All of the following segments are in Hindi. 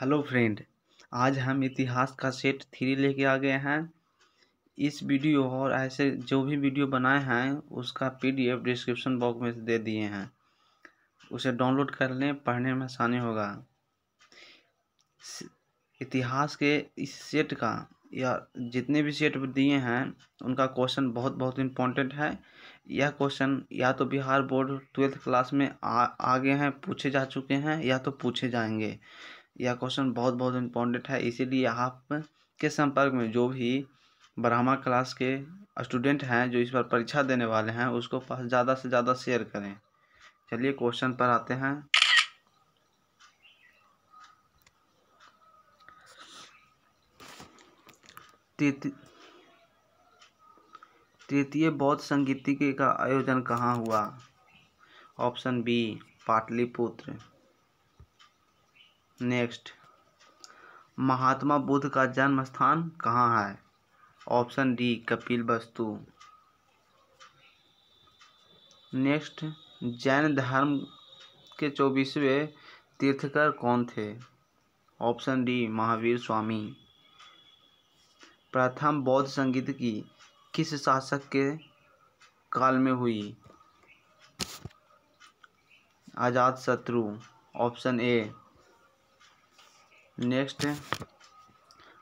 हेलो फ्रेंड आज हम इतिहास का सेट थ्री लेके आ गए हैं इस वीडियो और ऐसे जो भी वीडियो बनाए हैं उसका पीडीएफ डिस्क्रिप्शन बॉक्स में दे दिए हैं उसे डाउनलोड कर लें पढ़ने में आसानी होगा इतिहास के इस सेट का या जितने भी सेट दिए हैं उनका क्वेश्चन बहुत बहुत इम्पोर्टेंट है यह क्वेश्चन या तो बिहार बोर्ड ट्वेल्थ क्लास में आ आगे हैं पूछे जा चुके हैं या तो पूछे जाएंगे यह क्वेश्चन बहुत बहुत इम्पोर्टेंट है इसीलिए आप के संपर्क में जो भी ब्रह्मा क्लास के स्टूडेंट हैं जो इस बार परीक्षा देने वाले हैं उसको पास ज़्यादा से ज़्यादा शेयर करें चलिए क्वेश्चन पर आते हैं तृतीय बौद्ध संगीति का आयोजन कहाँ हुआ option B Pataliputra next Mahatma Buddha का जन्म स्थान कहाँ है ऑप्शन डी कपिल वस्तु नेक्स्ट जैन धर्म के चौबीसवें तीर्थकर कौन थे ऑप्शन डी महावीर स्वामी प्रथम बौद्ध संगीत की किस शासक के काल में हुई आज़ाद शत्रु ऑप्शन ए नेक्स्ट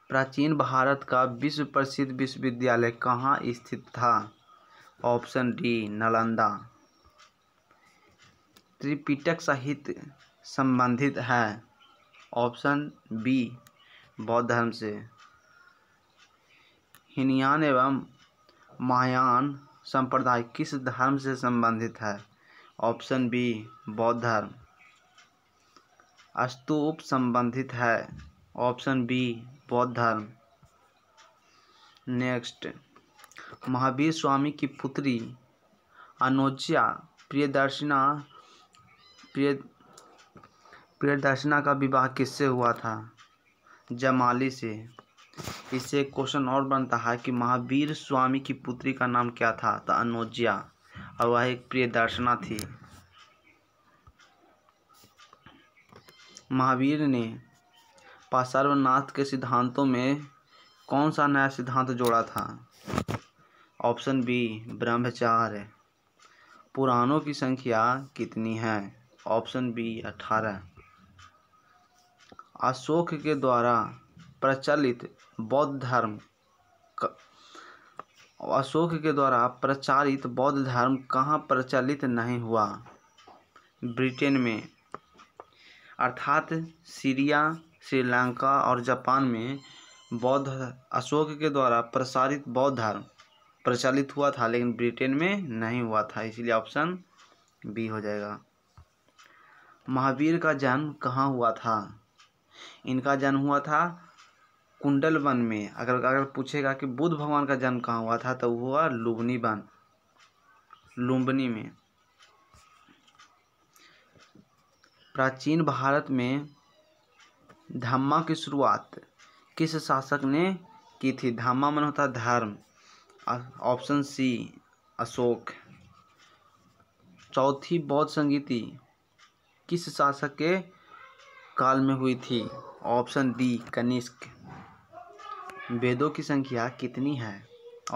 प्राचीन भारत का विश्व प्रसिद्ध विश्वविद्यालय कहाँ स्थित था ऑप्शन डी नालंदा त्रिपिटक साहित्य संबंधित है ऑप्शन बी बौद्ध धर्म से हिनयान एवं महायान संप्रदाय किस धर्म से संबंधित है ऑप्शन बी बौद्ध धर्म स्तूप संबंधित है ऑप्शन बी बौद्ध धर्म नेक्स्ट महावीर स्वामी की पुत्री अनोजिया प्रियदर्शिना प्रिय प्रियदर्शिना का विवाह किससे हुआ था जमाली से इससे क्वेश्चन और बनता है कि महावीर स्वामी की पुत्री का नाम क्या था तो अनोजिया और वह एक प्रियदर्शिना थी महावीर ने पार्श्वनाथ के सिद्धांतों में कौन सा नया सिद्धांत जोड़ा था ऑप्शन बी ब्रह्मचार्य पुराणों की संख्या कितनी है ऑप्शन बी अठारह अशोक के द्वारा प्रचलित बौद्ध धर्म अशोक के द्वारा प्रचारित बौद्ध धर्म कहाँ प्रचलित नहीं हुआ ब्रिटेन में अर्थात सीरिया श्रीलंका और जापान में बौद्ध अशोक के द्वारा प्रसारित बौद्ध धर्म प्रचलित हुआ था लेकिन ब्रिटेन में नहीं हुआ था इसलिए ऑप्शन बी हो जाएगा महावीर का जन्म कहाँ हुआ था इनका जन्म हुआ था कुंडल वन में अगर अगर पूछेगा कि बुद्ध भगवान का जन्म कहाँ हुआ था तो हुआ लुम्बनी वन लुम्बनी में प्राचीन भारत में धम्मा की शुरुआत किस शासक ने की थी धम्मा मन मतलब होता धर्म ऑप्शन सी अशोक चौथी बौद्ध संगीति किस शासक के काल में हुई थी ऑप्शन डी कनिष्क वेदों की संख्या कितनी है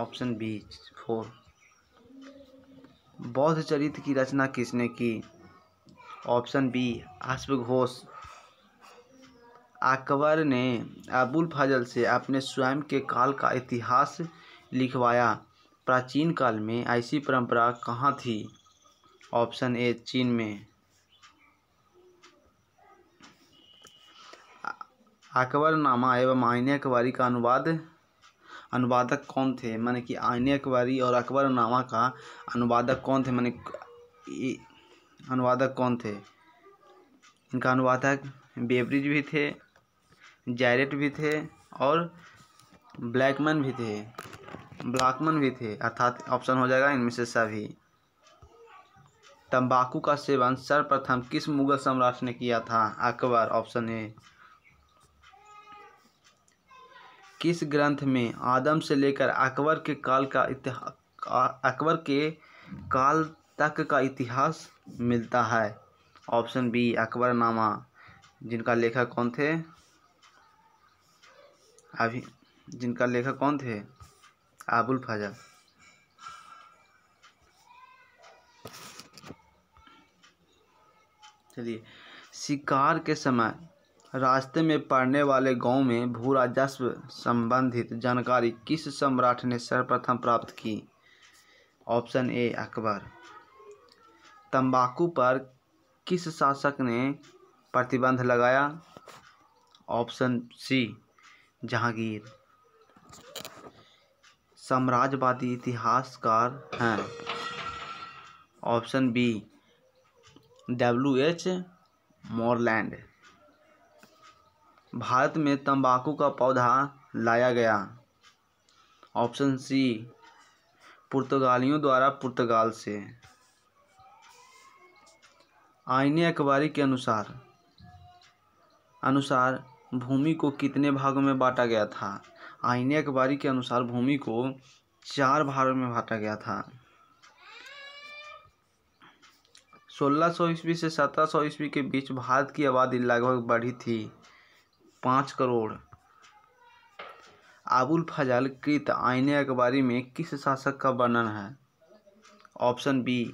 ऑप्शन बी फोर बौद्ध चरित्र की रचना किसने की ऑप्शन बी आसफ घोष अकबर ने अबुल फजल से अपने स्वयं के काल का इतिहास लिखवाया प्राचीन काल में ऐसी परंपरा कहाँ थी ऑप्शन ए चीन में अकबरनामा एवं आईने अकबारी का अनुवाद अनुवादक कौन थे माने कि आईने अकबारी और अकबरनामा का अनुवादक कौन थे मान अनुवादक कौन थे इनका अनुवादक बेबरिज भी थे जैरेट भी थे और ब्लैकमैन भी थे ब्लैकमैन भी थे अर्थात ऑप्शन हो जाएगा इनमें से सभी तंबाकू का सेवन सर्वप्रथम किस मुगल सम्राट ने किया था अकबर ऑप्शन ए किस ग्रंथ में आदम से लेकर अकबर के काल का इतिहास अकबर के काल तक का इतिहास मिलता है ऑप्शन बी अकबरनामा जिनका लेखक कौन थे अभी जिनका लेखक कौन थे आबुल फजल चलिए शिकार के समय रास्ते में पड़ने वाले गांव में भू राजस्व संबंधित जानकारी किस सम्राट ने सर्वप्रथम प्राप्त की ऑप्शन ए अकबर तंबाकू पर किस शासक ने प्रतिबंध लगाया ऑप्शन सी जहांगीर साम्राज्यवादी इतिहासकार हैं option B W H Moreland Bharat में तंबाकू का पौधा लाया गया ऑप्शन सी पुर्तगालियों द्वारा पुर्तगाल से आईने अखबारी के अनुसार अनुसार भूमि को कितने भागों में बांटा गया था आईने अखबारी के अनुसार भूमि को चार भागों में बांटा गया था सोलह सौ ईस्वी से सत्रह सौ ईस्वी के बीच भारत की आबादी लगभग बढ़ी थी पाँच करोड़ आबुल फजल कृत आईने अखबारी में किस शासक का वर्णन है ऑप्शन बी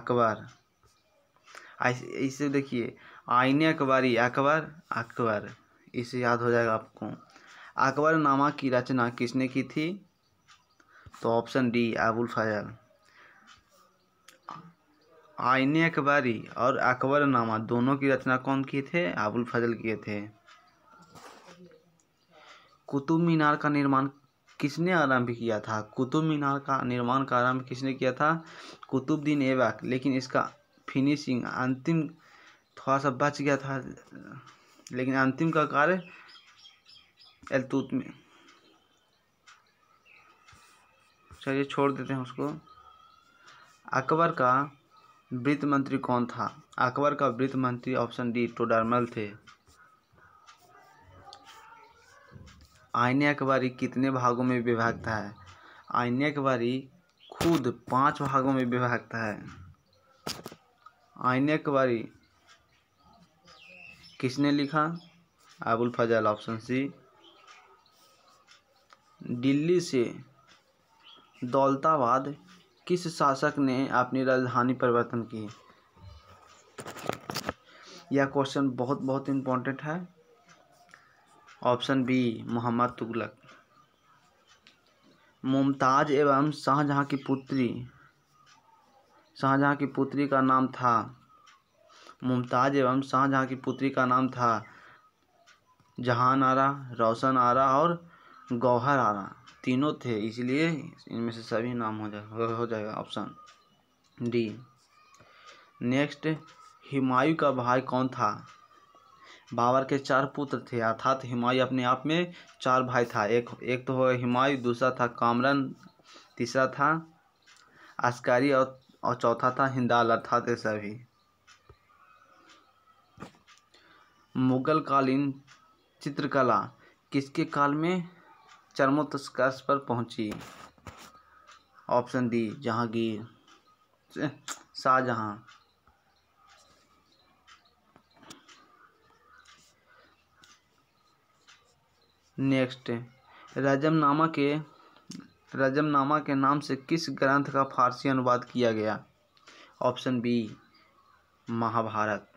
अकबर ऐसे देखिए आईने अकबरी अकबर अकबर इसे याद हो जाएगा आपको अकबर नामा की रचना किसने की थी तो ऑप्शन डी अबुल फजल आईने अकबरी और अकबर नामा दोनों की रचना कौन किए थे अबुल फजल किए थे कुतुब मीनार का निर्माण किसने आरंभ किया था कुतुब मीनार का निर्माण का आरंभ किसने किया था कुतुबद्दीन ऐबक लेकिन इसका फिनिशिंग अंतिम थोड़ा सा बच गया था लेकिन अंतिम का कार्य एलतूत में चलिए छोड़ देते हैं उसको अकबर का वित्त मंत्री कौन था अकबर का वित्त मंत्री ऑप्शन डी टोडरमल थे आइने अकबारी कितने भागों में विभागता है आइन अकबारी खुद पांच भागों में विभागता है आईने कबारी किसने लिखा अबुल फजल ऑप्शन सी दिल्ली से दौलताबाद किस शासक ने अपनी राजधानी परिवर्तन की यह क्वेश्चन बहुत बहुत इम्पोर्टेंट है ऑप्शन बी मोहम्मद तुगलक मुमताज़ एवं शाहजहाँ की पुत्री शाहजहाँ की पुत्री का नाम था मुमताज़ एवं शाहजहाँ की पुत्री का नाम था जहान आरा रोशन आरा और गौहर आरा तीनों थे इसलिए इनमें से सभी नाम हो जाए हो जाएगा ऑप्शन डी नेक्स्ट हिमायू का भाई कौन था बाबर के चार पुत्र थे अर्थात हिमायू अपने आप में चार भाई था एक एक तो हो हिमायू दूसरा था कामरन तीसरा था अस्कारी और और चौथा था हिंदाल अर्थात ये मुगल कालीन चित्रकला किसके काल में चरमोत्कर्ष पर पहुंची option D Jahangir Shah Jahan next Razmnama के रजमनामा के नाम से किस ग्रंथ का फ़ारसी अनुवाद किया गया ऑप्शन बी महाभारत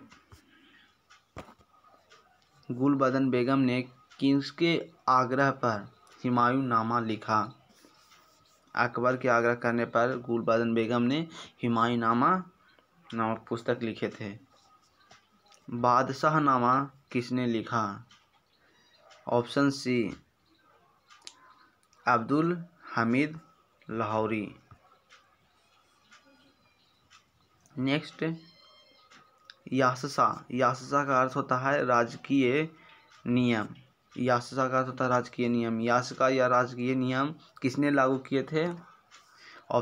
गुलबदन बेगम ने किसके आग्रह पर हिमायू नामा लिखा अकबर के आग्रह करने पर गुलबदन बेगम ने हिमायू नामा नामक पुस्तक लिखे थे बादशाह नामा किसने लिखा option C Abdul Hamid Lahori next याससा याससा का अर्थ होता है राजकीय नियम याससा का अर्थ होता है राजकीय नियम यासका या राजकीय नियम किसने लागू किए थे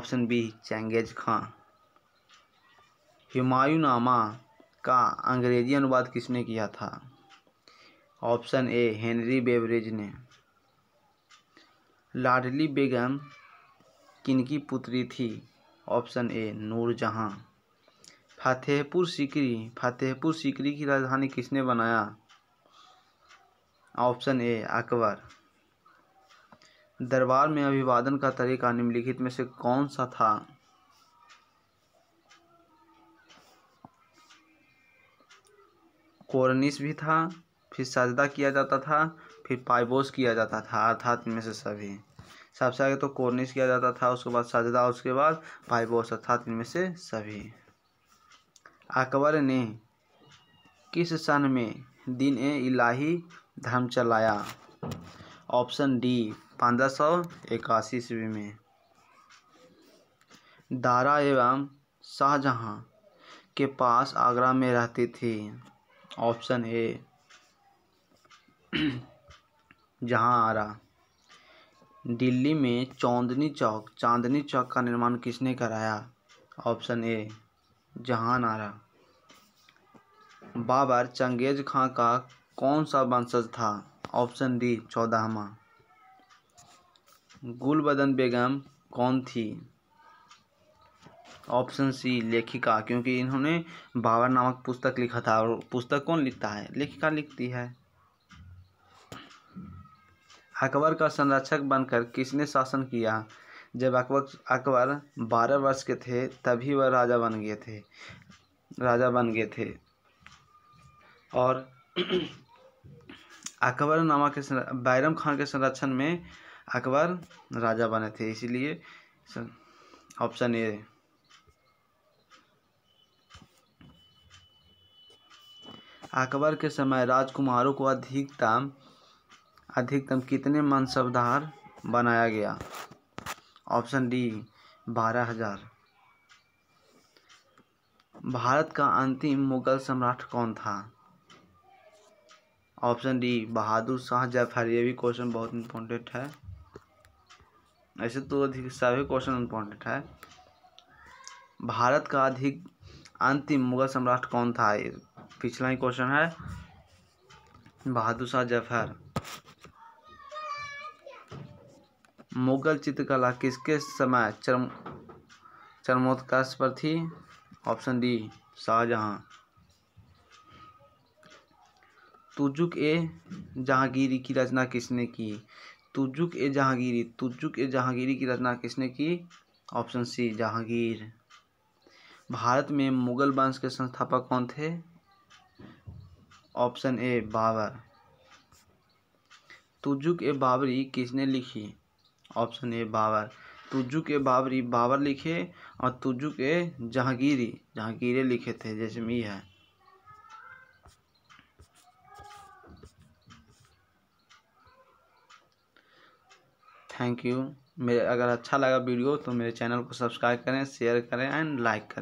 ऑप्शन बी चैंगेज खां हुमायूनामा का अंग्रेजी अनुवाद किसने किया था ऑप्शन ए हेनरी बेवरेज ने लाडली बेगम किनकी पुत्री थी ऑप्शन ए नूरजहाँ फतेहपुर सीकरी फतेहपुर सीकरी की राजधानी किसने बनाया ऑप्शन ए अकबर दरबार में अभिवादन का तरीका निम्नलिखित में से कौन सा था कोरनिस भी था फिर सजदा किया जाता था फिर पाइबोस किया जाता था अर्थात इनमें से सभी सबसे आगे तो कोर्निस किया जाता था उसके बाद सजदा उसके बाद पाइबोस अर्थात इनमें से सभी अकबर ने किस सन में दिन ए इलाही धर्म चलाया ऑप्शन डी पंद्रह सौ इक्यासी ईस्वी में दारा एवं शाहजहाँ के पास आगरा में रहती थी ऑप्शन ए जहाँ आरा दिल्ली में चौंदनी चौक चांदनी चौक का निर्माण किसने कराया ऑप्शन ए जहान आरा बाबर चंगेज खां का कौन सा वंशज था ऑप्शन डी चौदाहवा गुलबदन बेगम कौन थी ऑप्शन सी लेखिका क्योंकि इन्होंने बाबर नामक पुस्तक लिखा था और पुस्तक कौन लिखता है लेखिका लिखती है अकबर का संरक्षक बनकर किसने शासन किया जब अकबर अकबर बारह वर्ष के थे तभी वह राजा बन गए थे राजा बन गए थे और अकबर नामा के बैरम खान के संरक्षण में अकबर राजा बने थे इसीलिए ऑप्शन ए अकबर के समय राजकुमारों को अधिकतम अधिकतम कितने मनसबदार बनाया गया ऑप्शन डी बारह हजार भारत का अंतिम मुगल सम्राट कौन था ऑप्शन डी बहादुर शाह जफर ये भी क्वेश्चन बहुत इम्पोर्टेंट है ऐसे तो अधिक सभी क्वेश्चन इम्पोर्टेंट है भारत का अधिक अंतिम मुगल सम्राट कौन था पिछला ही क्वेश्चन है बहादुर शाह जफर मुगल चित्रकला किसके समय चरम चरमोत्कर्ष पर थी option D Shah Jahan Tuzuk-e-Jahangiri की रचना किसने की तुजुक ए जहांगीरी तुजुक ए जहांगीरी की रचना किसने की ऑप्शन सी जहांगीर भारत में मुगल वंश के संस्थापक कौन थे option A Babar Tuzuk-e-Babari किसने लिखी ऑप्शन ए बाबर तुजू के बाबरी बाबर लिखे और तुजू के जहांगीरी जहांगीरे लिखे थे जैसे मी है थैंक यू मेरे अगर अच्छा लगा वीडियो तो मेरे चैनल को सब्सक्राइब करें शेयर करें एंड लाइक करें